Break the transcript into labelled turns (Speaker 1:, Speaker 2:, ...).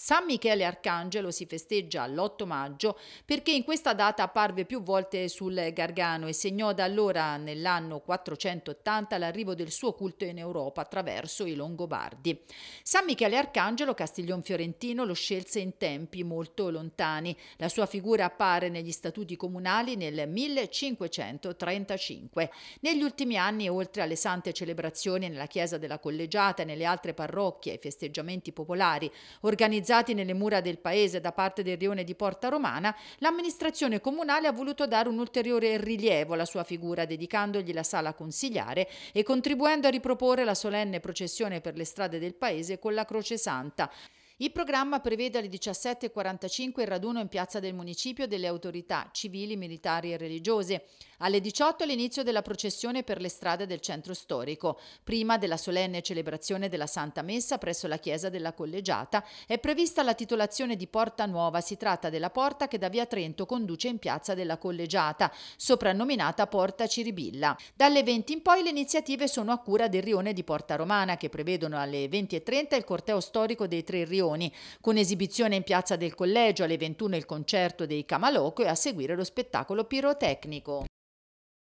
Speaker 1: San Michele Arcangelo si festeggia l'8 maggio perché in questa data apparve più volte sul Gargano e segnò da allora nell'anno 480 l'arrivo del suo culto in Europa attraverso i Longobardi. San Michele Arcangelo Castiglion Fiorentino lo scelse in tempi molto lontani. La sua figura appare negli statuti comunali nel 1535. Negli ultimi anni, oltre alle sante celebrazioni nella chiesa della collegiata e nelle altre parrocchie e festeggiamenti popolari organizzati realizzati nelle mura del paese da parte del rione di Porta Romana, l'amministrazione comunale ha voluto dare un ulteriore rilievo alla sua figura dedicandogli la sala consigliare e contribuendo a riproporre la solenne processione per le strade del paese con la Croce Santa. Il programma prevede alle 17.45 il raduno in piazza del municipio delle autorità civili, militari e religiose, alle 18 l'inizio della processione per le strade del centro storico, prima della solenne celebrazione della Santa Messa presso la chiesa della collegiata, è prevista la titolazione di Porta Nuova, si tratta della porta che da via Trento conduce in piazza della collegiata, soprannominata Porta Ciribilla. Dalle 20 in poi le iniziative sono a cura del rione di Porta Romana, che prevedono alle 20.30 il corteo storico dei tre rioni attrazioni, con esibizione in piazza del collegio alle 21 il concerto dei Camaloco e a seguire lo spettacolo pirotecnico.